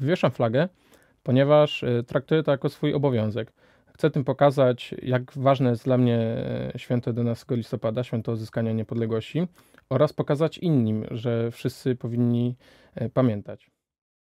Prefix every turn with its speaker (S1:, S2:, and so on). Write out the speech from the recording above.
S1: Wywieszam flagę, ponieważ y, traktuję to jako swój obowiązek. Chcę tym pokazać, jak ważne jest dla mnie y, święto 11 listopada, święto odzyskania niepodległości, oraz pokazać innym, że wszyscy powinni y, pamiętać.